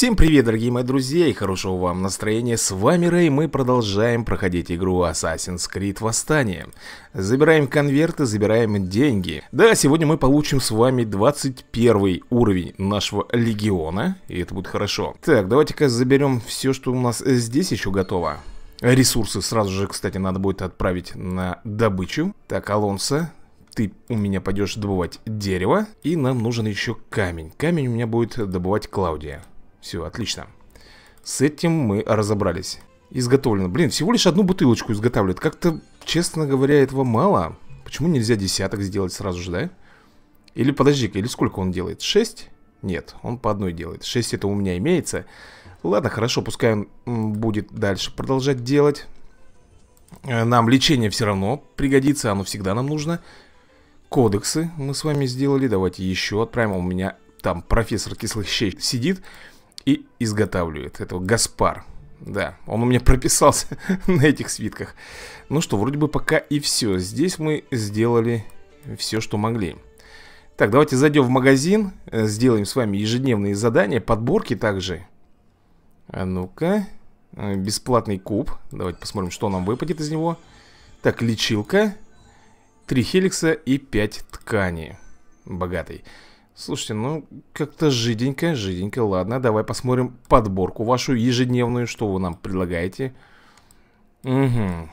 Всем привет, дорогие мои друзья, и хорошего вам настроения. С вами Рэй, мы продолжаем проходить игру Assassin's Creed Восстание. Забираем конверты, забираем деньги. Да, сегодня мы получим с вами 21 уровень нашего легиона, и это будет хорошо. Так, давайте-ка заберем все, что у нас здесь еще готово. Ресурсы сразу же, кстати, надо будет отправить на добычу. Так, Алонсо, ты у меня пойдешь добывать дерево, и нам нужен еще камень. Камень у меня будет добывать Клаудия. Все, отлично. С этим мы разобрались. Изготовлено. Блин, всего лишь одну бутылочку изготавливают. Как-то, честно говоря, этого мало. Почему нельзя десяток сделать сразу же, да? Или подожди-ка, или сколько он делает? Шесть? Нет, он по одной делает. Шесть это у меня имеется. Ладно, хорошо, пускай он будет дальше продолжать делать. Э, нам лечение все равно пригодится, оно всегда нам нужно. Кодексы мы с вами сделали. Давайте еще отправим. У меня там профессор кислых щей сидит и изготавливает этого Гаспар. Да, он у меня прописался на этих свитках. Ну что, вроде бы пока и все. Здесь мы сделали все, что могли. Так, давайте зайдем в магазин. Э, сделаем с вами ежедневные задания, подборки также. А ну-ка. Э, бесплатный куб. Давайте посмотрим, что нам выпадет из него. Так, лечилка. Три хеликса и пять тканей. Богатый. Слушайте, ну как-то жиденько, жиденько. Ладно, давай посмотрим подборку вашу ежедневную, что вы нам предлагаете. Угу.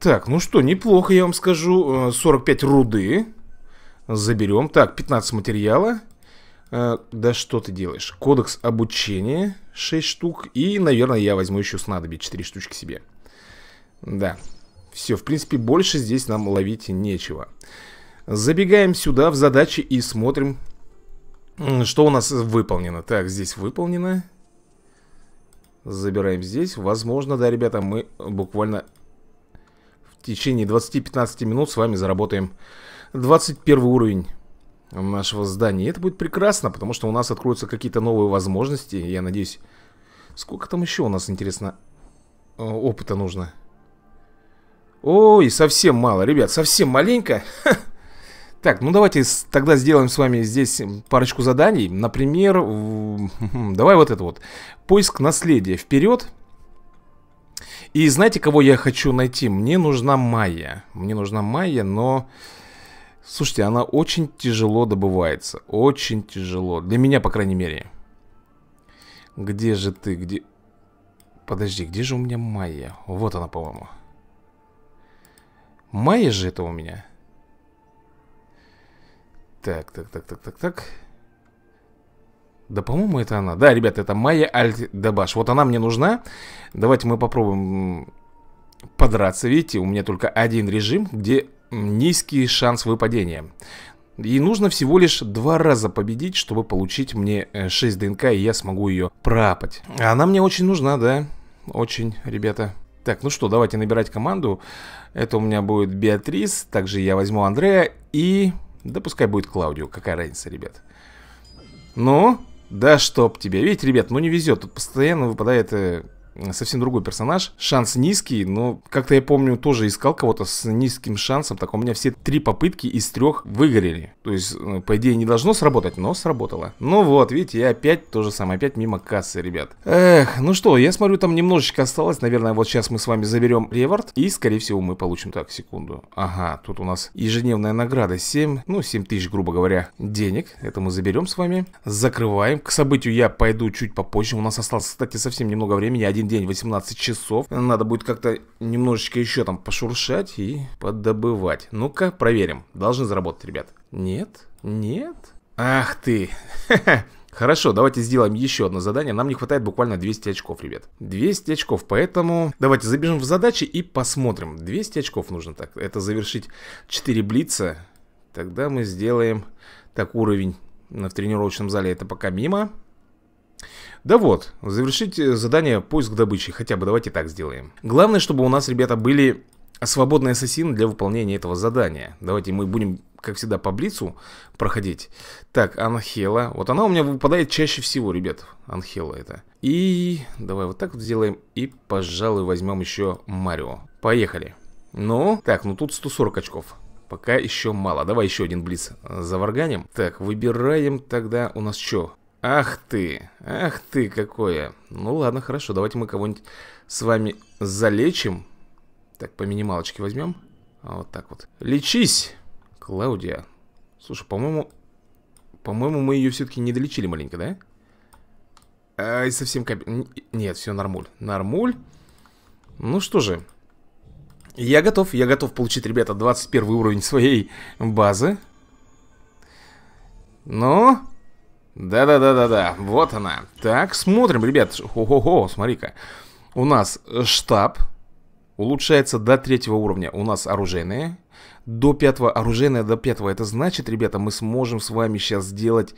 Так, ну что, неплохо, я вам скажу. 45 э, руды. Заберем. Так, 15 материала. Э, да что ты делаешь? Кодекс обучения 6 штук. И, наверное, я возьму еще снадобье 4 штучки себе. Да. Все, в принципе, больше здесь нам ловить нечего. Забегаем сюда в задачи и смотрим, что у нас выполнено? Так, здесь выполнено. Забираем здесь. Возможно, да, ребята, мы буквально в течение 20-15 минут с вами заработаем 21 уровень нашего здания. И это будет прекрасно, потому что у нас откроются какие-то новые возможности. Я надеюсь... Сколько там еще у нас, интересно, э, опыта нужно? Ой, совсем мало, ребят, совсем маленько. Ха, Так, ну давайте тогда сделаем с вами здесь парочку заданий. Например, давай вот это вот. Поиск наследия. Вперед. И знаете, кого я хочу найти? Мне нужна Майя. Мне нужна Майя, но... Слушайте, она очень тяжело добывается. Очень тяжело. Для меня, по крайней мере. Где же ты? Где... Подожди, где же у меня Майя? Вот она, по-моему. Майя же это у меня. Так, так, так, так, так, так. Да, по-моему, это она. Да, ребята, это Майя альт Вот она мне нужна. Давайте мы попробуем подраться. Видите, у меня только один режим, где низкий шанс выпадения. И нужно всего лишь два раза победить, чтобы получить мне 6 э, ДНК, и я смогу ее пропать. Она мне очень нужна, да. Очень, ребята. Так, ну что, давайте набирать команду. Это у меня будет Беатрис. Также я возьму Андрея и да пускай будет Клаудио, какая разница, ребят Ну, да чтоб тебе Видите, ребят, ну не везет Тут постоянно выпадает э, совсем другой персонаж. Шанс низкий, но как-то я помню, тоже искал кого-то с низким шансом. Так у меня все три попытки из трех выгорели. То есть, э, по идее, не должно сработать, но сработало. Ну вот, видите, я опять то же самое, опять мимо кассы, ребят. Эх, ну что, я смотрю, там немножечко осталось. Наверное, вот сейчас мы с вами заберем ревард. И, скорее всего, мы получим, так, секунду. Ага, тут у нас ежедневная награда 7, ну, 7 тысяч, грубо говоря, денег. Это мы заберем с вами. Закрываем. К событию я пойду чуть попозже. У нас осталось, кстати, совсем немного времени. Один день 18 часов. Надо будет как-то немножечко еще там пошуршать и подобывать. Ну-ка, проверим. Должны заработать, ребят. Нет? Нет? Ах ты! Хорошо, давайте сделаем еще одно задание. Нам не хватает буквально 200 очков, ребят. 200 очков, поэтому давайте забежим в задачи и посмотрим. 200 очков нужно так. Это завершить 4 блица. Тогда мы сделаем так уровень в тренировочном зале. Это пока мимо. Да вот, завершить э, задание поиск добычи, хотя бы давайте так сделаем. Главное, чтобы у нас, ребята, были свободные ассасины для выполнения этого задания. Давайте мы будем, как всегда, по Блицу проходить. Так, Анхела. Вот она у меня выпадает чаще всего, ребят. Анхела это. И давай вот так вот сделаем. И, пожалуй, возьмем еще Марио. Поехали. Ну, так, ну тут 140 очков. Пока еще мало. Давай еще один блиц заварганим. Так, выбираем тогда у нас что? Ах ты, ах ты какое Ну ладно, хорошо, давайте мы кого-нибудь с вами залечим Так, по минималочке возьмем а Вот так вот Лечись, Клаудия Слушай, по-моему, по-моему, мы ее все-таки не долечили маленько, да? Ай, совсем кап... Нет, все нормуль. Нормуль. Ну что же. Я готов, я готов получить, ребята, 21 уровень своей базы. Но... Да-да-да-да-да, вот она. Так, смотрим, ребят. Хо-хо-хо, смотри-ка. У нас штаб улучшается до третьего уровня. У нас оружейное До пятого оружейное, до пятого. Это значит, ребята, мы сможем с вами сейчас сделать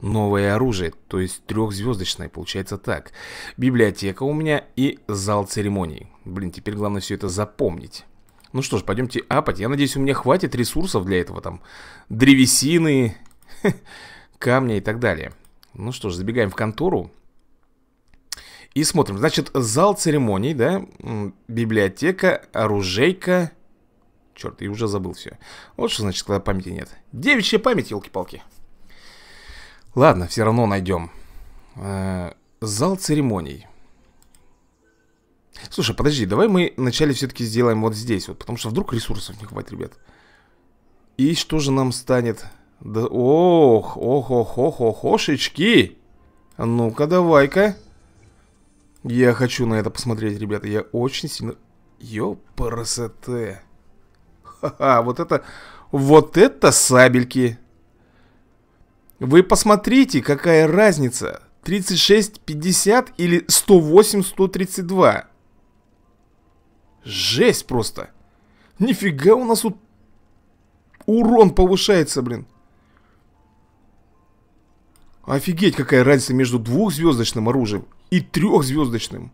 новое оружие. То есть трехзвездочное, получается так. Библиотека у меня и зал церемоний. Блин, теперь главное все это запомнить. Ну что ж, пойдемте апать. Я надеюсь, у меня хватит ресурсов для этого там. Древесины... камня и так далее. Ну что ж, забегаем в контору. И смотрим. Значит, зал церемоний, да? Библиотека, оружейка. Черт, я уже забыл все. Вот что значит, когда памяти нет. Девичья память, елки-палки. Ладно, все равно найдем. Э, зал церемоний. Слушай, подожди, давай мы вначале все-таки сделаем вот здесь вот, потому что вдруг ресурсов не хватит, ребят. И что же нам станет? Да, ох, ох, ох, ох, ох, ошечки. А ну-ка, давай-ка. Я хочу на это посмотреть, ребята. Я очень сильно... Ёпарасоте. Ха-ха, вот это... Вот это сабельки. Вы посмотрите, какая разница. 36-50 или 108-132. Жесть просто. Нифига у нас тут урон повышается, блин. Офигеть, какая разница между двухзвездочным оружием и трехзвездочным.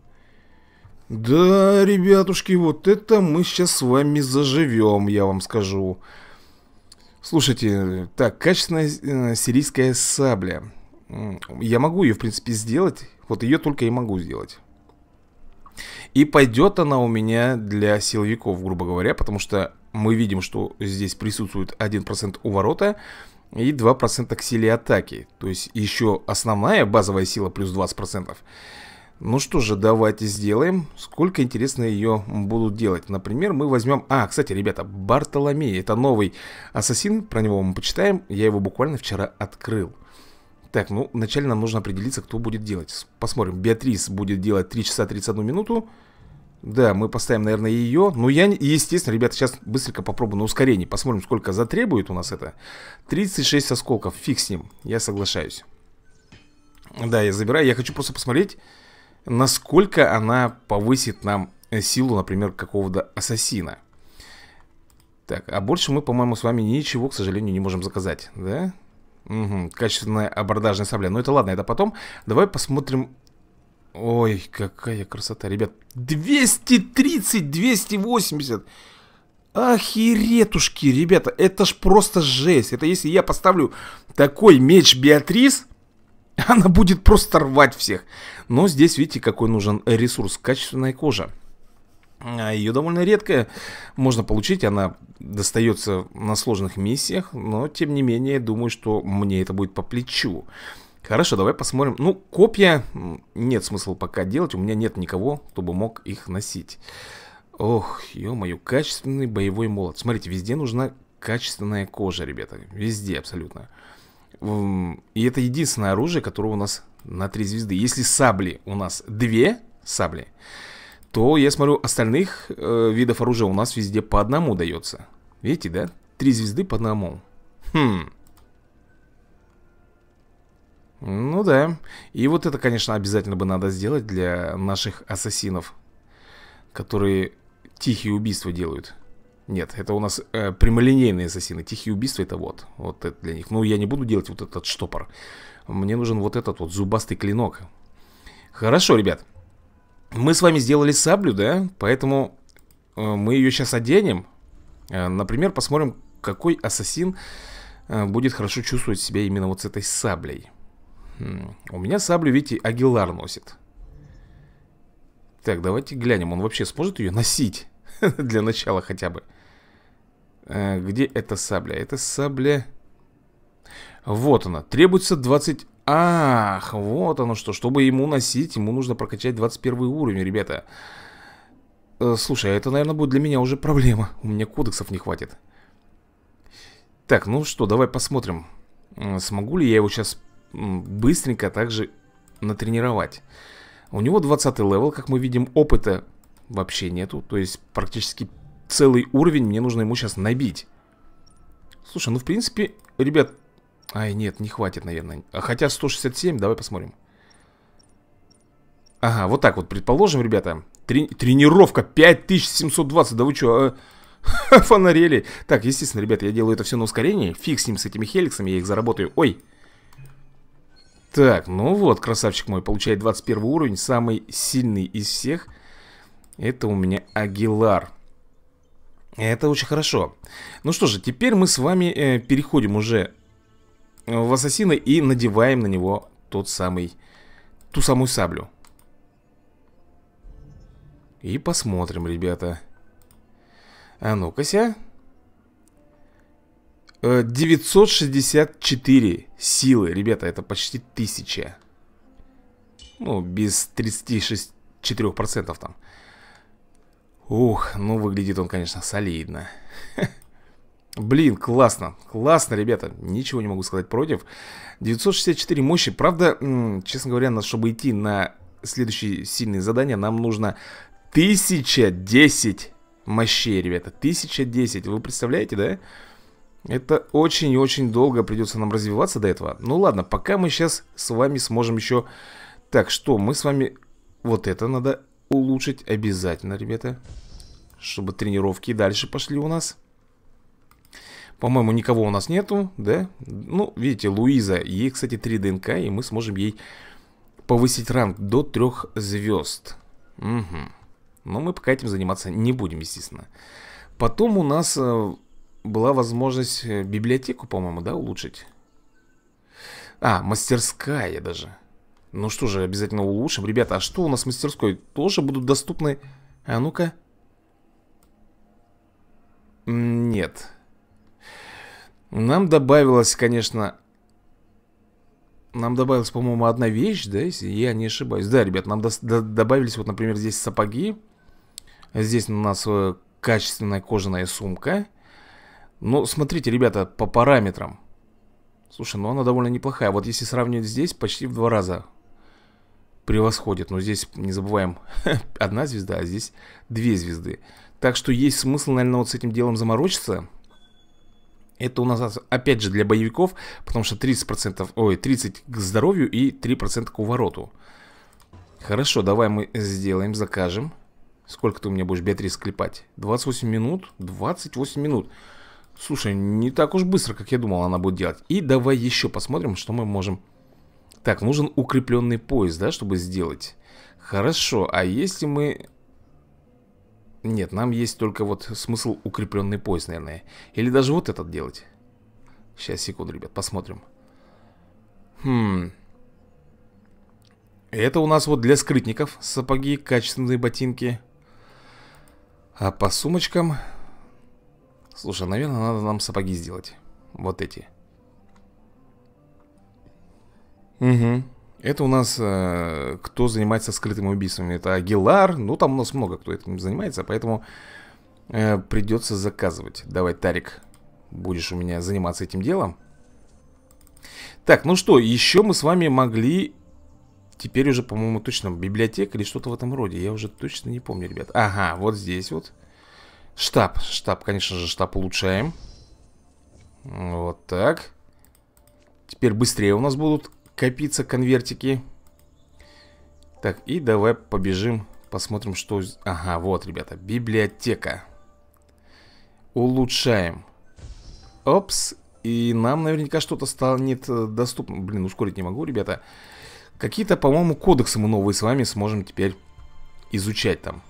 Да, ребятушки, вот это мы сейчас с вами заживем, я вам скажу. Слушайте, так, качественная э, сирийская сабля. Я могу ее, в принципе, сделать. Вот ее только и могу сделать. И пойдет она у меня для силовиков, грубо говоря, потому что мы видим, что здесь присутствует 1% уворота и 2% к силе атаки. То есть еще основная базовая сила плюс 20%. Ну что же, давайте сделаем. Сколько интересно ее будут делать. Например, мы возьмем... А, кстати, ребята, Бартоломей. Это новый ассасин. Про него мы почитаем. Я его буквально вчера открыл. Так, ну, вначале нам нужно определиться, кто будет делать. Посмотрим. Беатрис будет делать 3 часа 31 минуту. Да, мы поставим, наверное, ее. Но я, естественно, ребята, сейчас быстренько попробую на ускорение. Посмотрим, сколько затребует у нас это. 36 осколков. Фиг с ним. Я соглашаюсь. Да, я забираю. Я хочу просто посмотреть, насколько она повысит нам э, силу, например, какого-то ассасина. Так, а больше мы, по-моему, с вами ничего, к сожалению, не можем заказать, да? Угу, качественная абордажная сабля. Но ну, это ладно, это потом. Давай посмотрим Ой, какая красота, ребят 230, 280 Охеретушки, ребята Это ж просто жесть Это если я поставлю такой меч Беатрис Она будет просто рвать всех Но здесь, видите, какой нужен ресурс Качественная кожа а ее довольно редко можно получить, она достается на сложных миссиях, но тем не менее, думаю, что мне это будет по плечу. Хорошо, давай посмотрим. Ну, копья нет смысла пока делать. У меня нет никого, кто бы мог их носить. Ох, ё-моё, качественный боевой молот. Смотрите, везде нужна качественная кожа, ребята. Везде абсолютно. И это единственное оружие, которое у нас на три звезды. Если сабли у нас две сабли, то, я смотрю, остальных э, видов оружия у нас везде по одному дается. Видите, да? Три звезды по одному. Хм... Ну да. И вот это, конечно, обязательно бы надо сделать для наших ассасинов, которые тихие убийства делают. Нет, это у нас э, прямолинейные ассасины. Тихие убийства это вот. Вот это для них. Ну, я не буду делать вот этот штопор. Мне нужен вот этот вот зубастый клинок. Хорошо, ребят. Мы с вами сделали саблю, да? Поэтому э, мы ее сейчас оденем. Э, например, посмотрим, какой ассасин э, будет хорошо чувствовать себя именно вот с этой саблей у меня саблю, видите, Агилар носит. Так, давайте глянем, он вообще сможет ее носить? Для начала хотя бы. А, где эта сабля? Это сабля... Вот она. Требуется 20... Ах, вот оно что. Чтобы ему носить, ему нужно прокачать 21 уровень, ребята. Э, слушай, а это, наверное, будет для меня уже проблема. У меня кодексов не хватит. Так, ну что, давай посмотрим. Смогу ли я его сейчас быстренько также натренировать. У него 20 левел, как мы видим, опыта вообще нету. То есть практически целый уровень мне нужно ему сейчас набить. Слушай, ну в принципе, ребят... Ай, нет, не хватит, наверное. А хотя 167, давай посмотрим. Ага, вот так вот, предположим, ребята. Трени тренировка 5720, да вы что, а? фонарели. Так, естественно, ребята, я делаю это все на ускорении. Фиг с ним, с этими хеликсами, я их заработаю. Ой, так, ну вот, красавчик мой, получает 21 уровень, самый сильный из всех. Это у меня Агилар. Это очень хорошо. Ну что же, теперь мы с вами э, переходим уже э, в ассасина и надеваем на него тот самый, ту самую саблю. И посмотрим, ребята. А ну-ка, ся. 964 э, силы, ребята, это почти 1000 Ну, без 34% там Ух, ну выглядит он, конечно, солидно Блин, классно, классно, ребята Ничего не могу сказать против 964 мощи, правда, честно говоря, нас, чтобы идти на следующие сильные задания Нам нужно 1010 мощей, ребята 1010, вы представляете, да? Да это очень-очень долго придется нам развиваться до этого. Ну ладно, пока мы сейчас с вами сможем еще... Так, что мы с вами... Вот это надо улучшить обязательно, ребята. Чтобы тренировки дальше пошли у нас. По-моему, никого у нас нету, да? Ну, видите, Луиза. Ей, кстати, 3 ДНК, и мы сможем ей повысить ранг до 3 звезд. Угу. Но мы пока этим заниматься не будем, естественно. Потом у нас э, была возможность э, библиотеку, по-моему, да, улучшить? А, мастерская даже. Ну что же, обязательно улучшим. Ребята, а что у нас в мастерской? Тоже будут доступны... А ну-ка. Нет. Нам добавилось, конечно... Нам добавилась, по-моему, одна вещь, да, если я не ошибаюсь. Да, ребят, нам до до добавились, вот, например, здесь сапоги. Здесь у нас э, качественная кожаная сумка. Ну, смотрите, ребята, по параметрам. Слушай, ну она довольно неплохая. Вот если сравнивать здесь, почти в два раза превосходит. Но здесь, не забываем, одна звезда, а здесь две звезды. Так что есть смысл, наверное, вот с этим делом заморочиться. Это у нас, опять же, для боевиков, потому что 30%, ой, 30 к здоровью и 3% к увороту. Хорошо, давай мы сделаем, закажем. Сколько ты у меня будешь, Беатрис, клепать? 28 минут? 28 минут. Слушай, не так уж быстро, как я думал, она будет делать. И давай еще посмотрим, что мы можем... Так, нужен укрепленный поезд, да, чтобы сделать. Хорошо, а если мы... Нет, нам есть только вот смысл укрепленный поезд, наверное. Или даже вот этот делать. Сейчас, секунду, ребят, посмотрим. Хм... Это у нас вот для скрытников сапоги, качественные ботинки. А по сумочкам Слушай, наверное, надо нам сапоги сделать. Вот эти. Угу. Это у нас э, кто занимается скрытыми убийствами. Это Агилар. Ну, там у нас много кто этим занимается, поэтому э, придется заказывать. Давай, Тарик, будешь у меня заниматься этим делом. Так, ну что, еще мы с вами могли... Теперь уже, по-моему, точно библиотека или что-то в этом роде. Я уже точно не помню, ребят. Ага, вот здесь вот. Штаб. Штаб, конечно же, штаб улучшаем. Вот так. Теперь быстрее у нас будут копиться конвертики. Так, и давай побежим, посмотрим, что... Ага, вот, ребята, библиотека. Улучшаем. Опс. И нам наверняка что-то станет доступно. Блин, ускорить не могу, ребята. Какие-то, по-моему, кодексы мы новые с вами сможем теперь изучать там.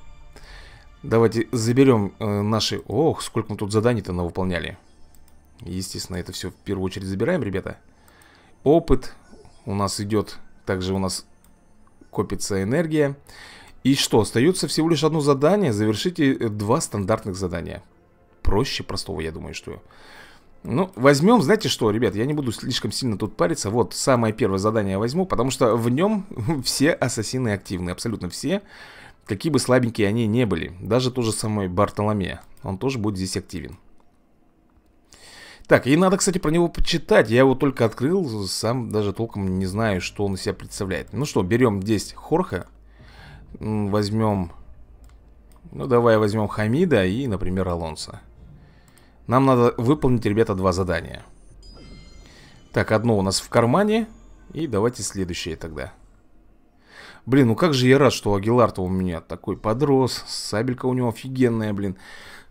Давайте заберем э, наши... Ох, сколько мы тут заданий-то выполняли. Естественно, это все в первую очередь забираем, ребята. Опыт у нас идет. Также у нас копится энергия. И что, остается всего лишь одно задание. Завершите э, два стандартных задания. Проще простого, я думаю, что... Ну, возьмем, знаете что, ребят, я не буду слишком сильно тут париться. Вот, самое первое задание я возьму, потому что в нем все ассасины активны, абсолютно все. Какие бы слабенькие они не были, даже тот же самый Бартоломе, он тоже будет здесь активен. Так, и надо, кстати, про него почитать. Я его только открыл, сам даже толком не знаю, что он из себя представляет. Ну что, берем 10 Хорха, возьмем... Ну, давай возьмем Хамида и, например, Алонса. Нам надо выполнить, ребята, два задания. Так, одно у нас в кармане. И давайте следующее тогда. Блин, ну как же я рад, что Агиларта у меня такой подрос. Сабелька у него офигенная, блин.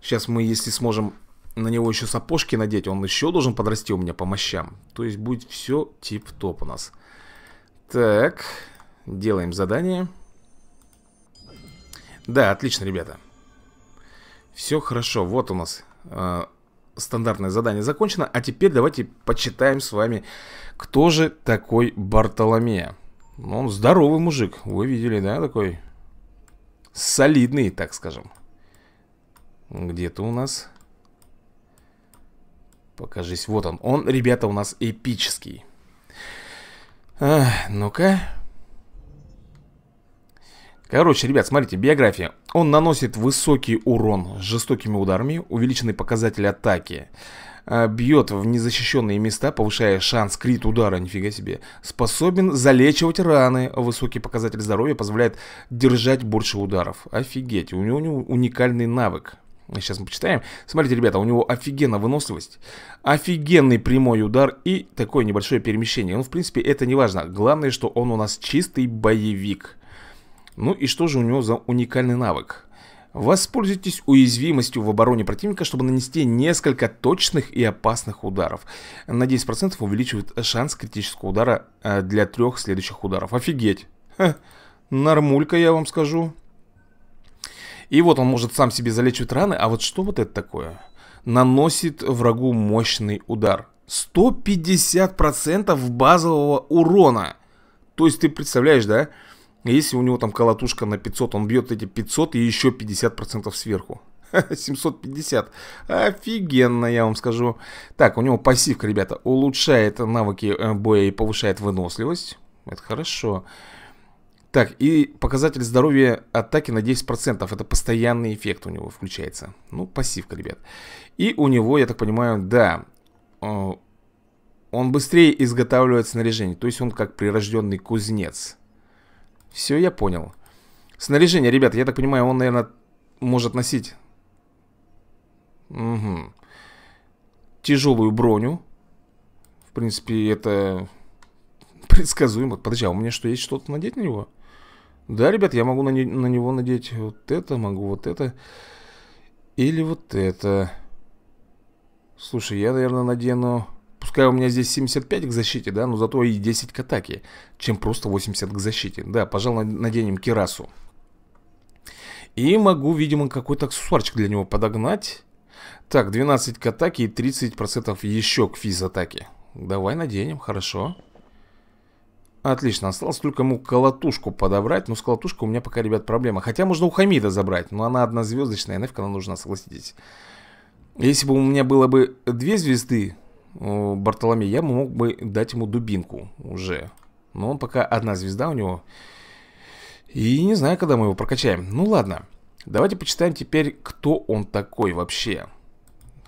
Сейчас мы, если сможем на него еще сапожки надеть, он еще должен подрасти у меня по мощам. То есть будет все тип-топ у нас. Так, делаем задание. Да, отлично, ребята. Все хорошо, вот у нас э, стандартное задание закончено. А теперь давайте почитаем с вами, кто же такой Бартоломея. Ну, он здоровый мужик, вы видели, да, такой солидный, так скажем. Где-то у нас... Покажись, вот он. Он, ребята, у нас эпический. Ну-ка. Короче, ребят, смотрите, биография. Он наносит высокий урон жестокими ударами, увеличенный показатель атаки. Э, бьет в незащищенные места, повышая шанс крит удара, нифига себе. Способен залечивать раны, высокий показатель здоровья позволяет держать больше ударов. Офигеть, у него, у него уникальный навык. Сейчас мы почитаем. Смотрите, ребята, у него офигенная выносливость, офигенный прямой удар и такое небольшое перемещение. Ну, в принципе, это не важно. Главное, что он у нас чистый боевик. Ну и что же у него за уникальный навык? Воспользуйтесь уязвимостью в обороне противника, чтобы нанести несколько точных и опасных ударов. На 10% увеличивает шанс критического удара э, для трех следующих ударов. Офигеть! Ха, нормулька, я вам скажу. И вот он может сам себе залечивать раны, а вот что вот это такое? Наносит врагу мощный удар. 150% базового урона. То есть ты представляешь, да? Да. Если у него там колотушка на 500, он бьет эти 500 и еще 50% сверху. 750. Офигенно, я вам скажу. Так, у него пассивка, ребята, улучшает навыки э, боя и повышает выносливость. Это хорошо. Так, и показатель здоровья атаки на 10%. Это постоянный эффект у него включается. Ну, пассивка, ребят. И у него, я так понимаю, да, э, он быстрее изготавливает снаряжение. То есть он как прирожденный кузнец. Все, я понял. Снаряжение, ребята, я так понимаю, он, наверное, может носить. Угу. Тяжелую броню. В принципе, это предсказуемо. Подожди, а у меня что, есть что-то надеть на него? Да, ребят, я могу на, не, на него надеть вот это, могу вот это. Или вот это. Слушай, я, наверное, надену... Пускай у меня здесь 75 к защите, да, но зато и 10 к атаке, чем просто 80 к защите. Да, пожалуй, наденем кирасу. И могу, видимо, какой-то аксессуарчик для него подогнать. Так, 12 к атаке и 30% еще к физ-атаке. Давай наденем, хорошо. Отлично, осталось только ему колотушку подобрать Но с колотушкой у меня пока, ребят, проблема Хотя можно у Хамида забрать, но она однозвездочная Нафиг она нужна, согласитесь Если бы у меня было бы две звезды Э, Бартоломе, я мог бы дать ему дубинку уже. Но он пока одна звезда у него. И не знаю, когда мы его прокачаем. Ну ладно, давайте почитаем теперь, кто он такой вообще.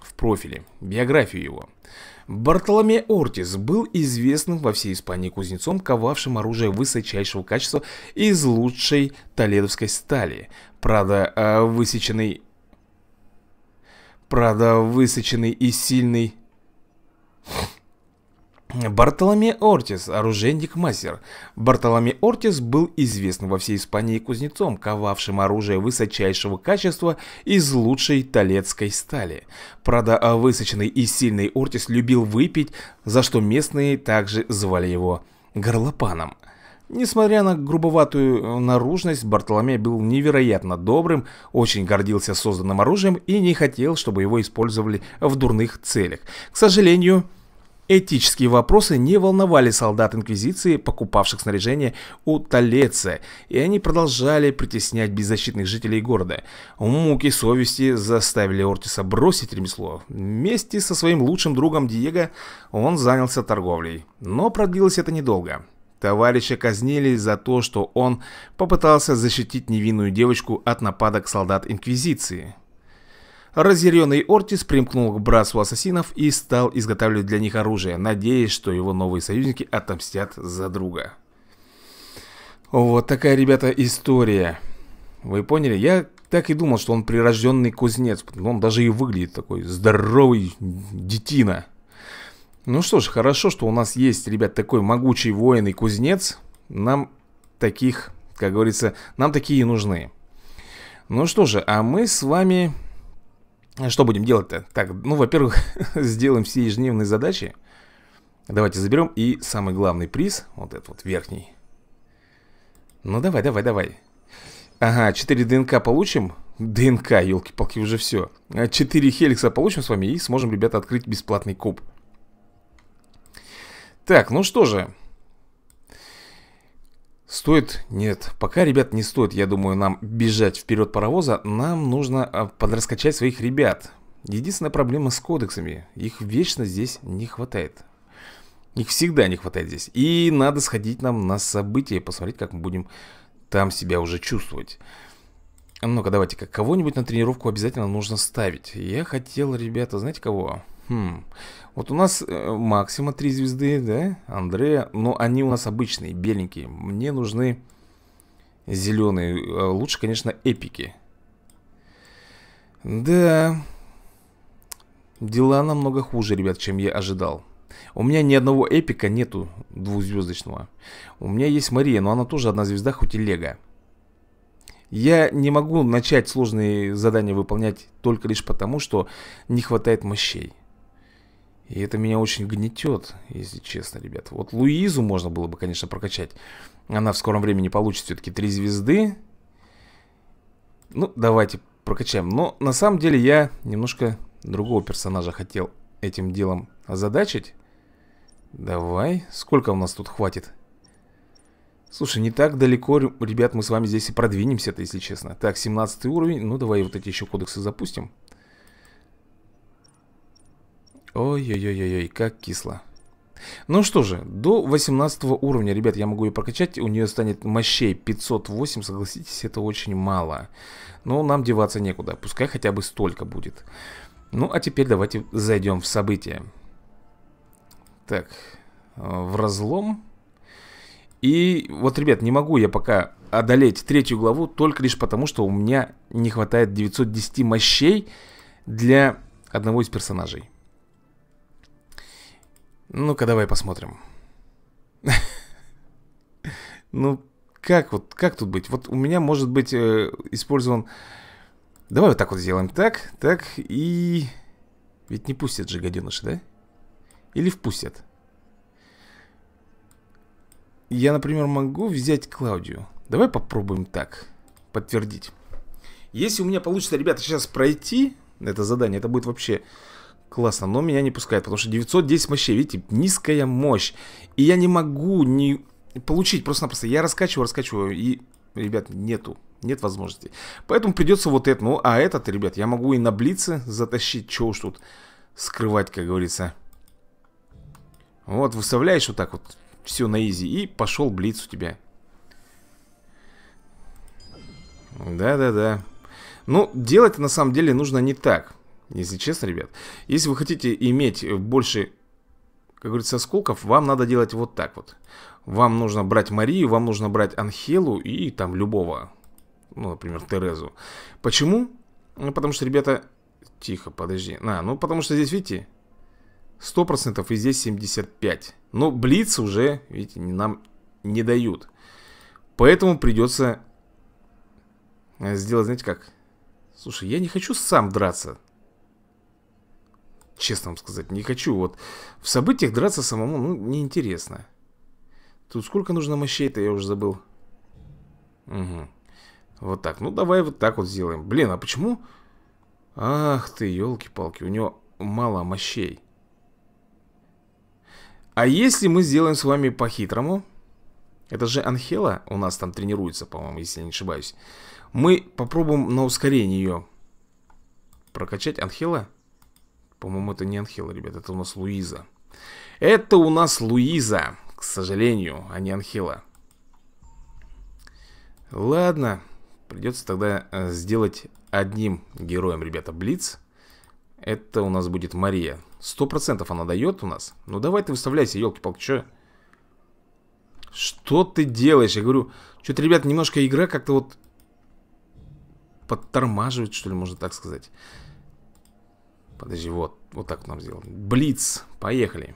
В профиле, биографию его. Бартоломе Ортис был известным во всей Испании кузнецом, ковавшим оружие высочайшего качества из лучшей толедовской стали. Правда, э, высеченный... Правда, высеченный и сильный Бартоломе Ортис, оружейник-мастер. Бартоломе Ортис был известен во всей Испании кузнецом, ковавшим оружие высочайшего качества из лучшей талецкой стали. Правда, а высоченный и сильный Ортис любил выпить, за что местные также звали его горлопаном. Несмотря на грубоватую э, наружность, Бартоломей был невероятно добрым, очень гордился созданным оружием и не хотел, чтобы его использовали в дурных целях. К сожалению, этические вопросы не волновали солдат Инквизиции, покупавших снаряжение у Толеция, и они продолжали притеснять беззащитных жителей города. Муки совести заставили Ортиса бросить ремесло. Вместе со своим лучшим другом Диего он занялся торговлей. Но продлилось это недолго. Товарища казнили за то, что он попытался защитить невинную девочку от нападок солдат Инквизиции. Разъяренный Ортис примкнул к братству ассасинов и стал изготавливать для них оружие, надеясь, что его новые союзники отомстят за друга. Вот такая, ребята, история. Вы поняли? Я так и думал, что он прирожденный кузнец. Он даже и выглядит такой здоровый детина. Ну что ж, хорошо, что у нас есть, ребят, такой могучий воин и кузнец. Нам таких, как говорится, нам такие нужны. Ну что же, а мы с вами... Что будем делать-то? Так, ну, во-первых, сделаем все ежедневные задачи. Давайте заберем и самый главный приз, вот этот вот верхний. Ну, давай, давай, давай. Ага, 4 ДНК получим. ДНК, елки-палки, уже все. Э, 4 хеликса получим с вами и сможем, ребята, открыть бесплатный куб. Так, ну что же. Стоит? Нет. Пока, ребят, не стоит, я думаю, нам бежать вперед паровоза. Нам нужно а, подраскачать своих ребят. Единственная проблема с кодексами. Их вечно здесь не хватает. Их всегда не хватает здесь. И надо сходить нам на события, посмотреть, как мы будем там себя уже чувствовать. Ну-ка, давайте-ка, кого-нибудь на тренировку обязательно нужно ставить. Я хотел, ребята, знаете кого? Хм. Вот у нас э, Максима три звезды, да? Андрея. Но они у нас обычные, беленькие. Мне нужны зеленые. Э, лучше, конечно, эпики. Да. Дела намного хуже, ребят, чем я ожидал. У меня ни одного эпика нету двухзвездочного. У меня есть Мария, но она тоже одна звезда, хоть и Лего. Я не могу начать сложные задания выполнять только лишь потому, что не хватает мощей. И это меня очень гнетет, если честно, ребят. Вот Луизу можно было бы, конечно, прокачать. Она в скором времени получит все-таки три звезды. Ну, давайте прокачаем. Но на самом деле я немножко другого персонажа хотел этим делом озадачить. Давай. Сколько у нас тут хватит? Слушай, не так далеко, ребят, мы с вами здесь и продвинемся-то, если честно. Так, 17 уровень. Ну, давай вот эти еще кодексы запустим. Ой-ой-ой-ой, как кисло. Ну что же, до 18 уровня, ребят, я могу ее прокачать У нее станет мощей 508, согласитесь, это очень мало Но нам деваться некуда, пускай хотя бы столько будет Ну а теперь давайте зайдем в события Так, э, в разлом И вот, ребят, не могу я пока одолеть третью главу Только лишь потому, что у меня не хватает 910 мощей для одного из персонажей ну-ка, давай посмотрим. Ну, как вот, как тут быть? Вот у меня может быть э, использован... Давай вот так вот сделаем. Так, так и... Ведь не пустят же гаденыши, да? Или впустят? Я, например, могу взять Клаудию. Давай попробуем так. Подтвердить. Если у меня получится, ребята, сейчас пройти это задание, это будет вообще Классно, но меня не пускает, потому что 910 мощей, видите, низкая мощь. И я не могу не получить просто-напросто. Я раскачиваю, раскачиваю, и, ребят, нету. Нет возможности. Поэтому придется вот это. Ну, а этот, ребят, я могу и на блице затащить. Чего уж тут скрывать, как говорится. Вот, выставляешь вот так вот. Все на изи. И пошел блиц у тебя. Да-да-да. Ну, делать на самом деле нужно не так. Если честно, ребят Если вы хотите иметь больше, как говорится, осколков Вам надо делать вот так вот Вам нужно брать Марию, вам нужно брать Анхелу И там любого Ну, например, Терезу Почему? Ну, потому что, ребята Тихо, подожди А, ну потому что здесь, видите 100% и здесь 75 Но Блиц уже, видите, нам не дают Поэтому придется э, сделать, знаете как Слушай, я не хочу сам драться Честно вам сказать, не хочу. Вот в событиях драться самому, ну, неинтересно. Тут сколько нужно мощей-то, я уже забыл. Угу. Вот так. Ну, давай вот так вот сделаем. Блин, а почему... Ах ты, елки-палки, у него мало мощей. А если мы сделаем с вами по-хитрому? Это же Анхела у нас там тренируется, по-моему, если я не ошибаюсь. Мы попробуем на ускорение ее прокачать. Анхела? По-моему, это не Анхела, ребят, это у нас Луиза. Это у нас Луиза, к сожалению, а не Анхела. Ладно, придется тогда э, сделать одним героем, ребята, Блиц. Это у нас будет Мария. Сто процентов она дает у нас. Ну давай ты выставляйся, елки-палки, что? Что ты делаешь? Я говорю, что-то, ребят, немножко игра как-то вот подтормаживает, что ли, можно так сказать. Подожди, вот, вот так вот нам сделано. Блиц, поехали.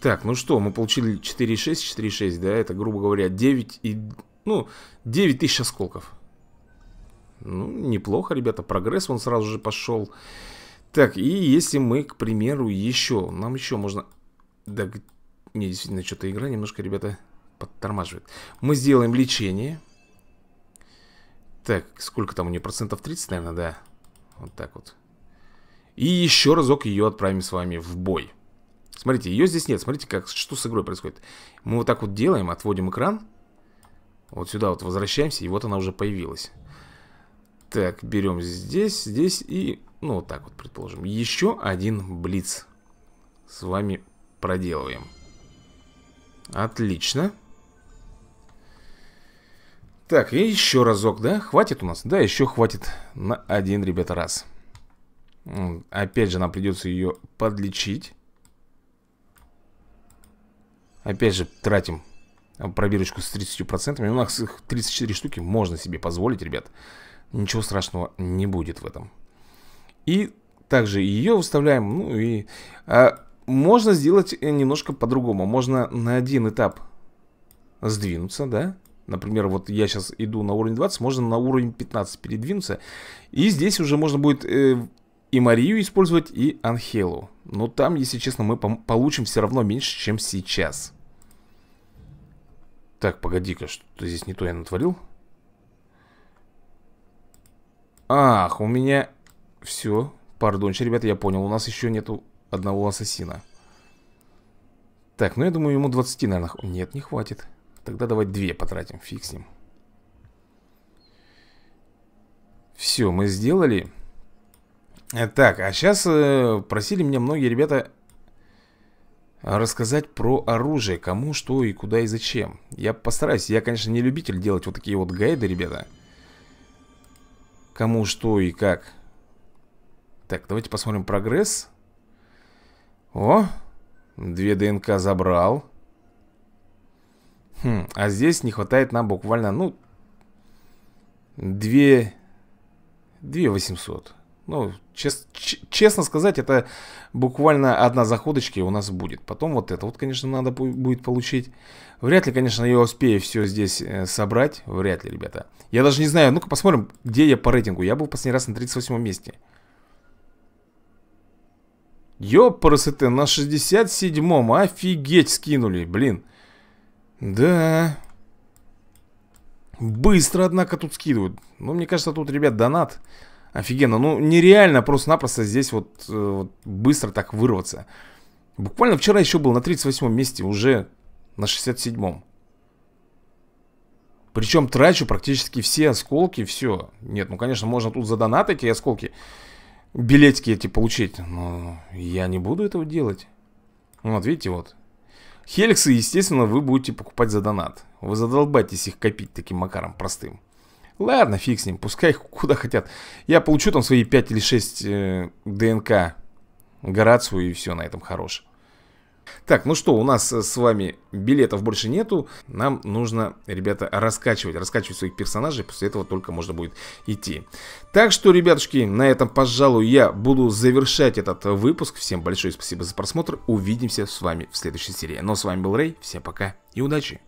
Так, ну что, мы получили 4,6, 4,6, да, это, грубо говоря, 9 и... Ну, 9 тысяч осколков. Ну, неплохо, ребята, прогресс он сразу же пошел. Так, и если мы, к примеру, еще... Нам еще можно... Да, не, действительно, что-то игра немножко, ребята, подтормаживает. Мы сделаем лечение. Так, сколько там у нее? Процентов 30, наверное, да. Вот так вот. И еще разок ее отправим с вами в бой. Смотрите, ее здесь нет. Смотрите, как, что с игрой происходит. Мы вот так вот делаем, отводим экран. Вот сюда вот возвращаемся, и вот она уже появилась. Так, берем здесь, здесь и... Ну, вот так вот, предположим. Еще один блиц с вами проделываем. Отлично. Так, и еще разок, да? Хватит у нас? Да, еще хватит на один, ребята, раз. Опять же, нам придется ее подлечить. Опять же, тратим а, пробирочку с 30%. У нас их 34 штуки, можно себе позволить, ребят. Ничего страшного не будет в этом. И также ее выставляем, ну и... А, можно сделать э, немножко по-другому. Можно на один этап сдвинуться, да? Например, вот я сейчас иду на уровень 20, можно на уровень 15 передвинуться. И здесь уже можно будет э, и Марию использовать, и Анхелу. Но там, если честно, мы получим все равно меньше, чем сейчас. Так, погоди-ка, что здесь не то я натворил. Ах, у меня... Все, пардонче, ребята, я понял, у нас еще нету одного ассасина. Так, ну я думаю, ему 20, наверное... Нет, не хватит. Тогда давай две потратим, фиг с ним. Все, мы сделали. Э, так, а сейчас э, просили меня многие ребята рассказать про оружие, кому, что и куда и зачем. Я постараюсь, я, конечно, не любитель делать вот такие вот гайды, ребята. Кому, что и как. Так, давайте посмотрим прогресс. О, две ДНК забрал. Хм, а здесь не хватает нам буквально, ну, 2... 2 800. Ну, чес, честно сказать, это буквально одна заходочка у нас будет. Потом вот это вот, конечно, надо будет получить. Вряд ли, конечно, я успею все здесь э, собрать. Вряд ли, ребята. Я даже не знаю. Ну-ка посмотрим, где я по рейтингу. Я был в последний раз на 38 месте. Ёпарасете, на 67-м. Офигеть скинули, блин. Да. Быстро, однако, тут скидывают. Ну, мне кажется, тут, ребят, донат. Офигенно. Ну, нереально просто-напросто здесь вот, э, вот быстро так вырваться. Буквально вчера еще был на 38 месте, уже на 67-м. Причем трачу практически все осколки, все. Нет, ну, конечно, можно тут задонатить и осколки, билетики эти получить. Но я не буду этого делать. Вот, видите, вот. Хеликсы, естественно, вы будете покупать за донат. Вы задолбаетесь их копить таким макаром простым. Ладно, фиг с ним, пускай их куда хотят. Я получу там свои 5 или 6 э, ДНК Горацию и все на этом хорош. Так, ну что, у нас э, с вами билетов больше нету. Нам нужно, ребята, раскачивать, раскачивать своих персонажей. После этого только можно будет идти. Так что, ребятушки, на этом, пожалуй, я буду завершать этот выпуск. Всем большое спасибо за просмотр. Увидимся с вами в следующей серии. Но ну, а с вами был Рэй. Всем пока и удачи!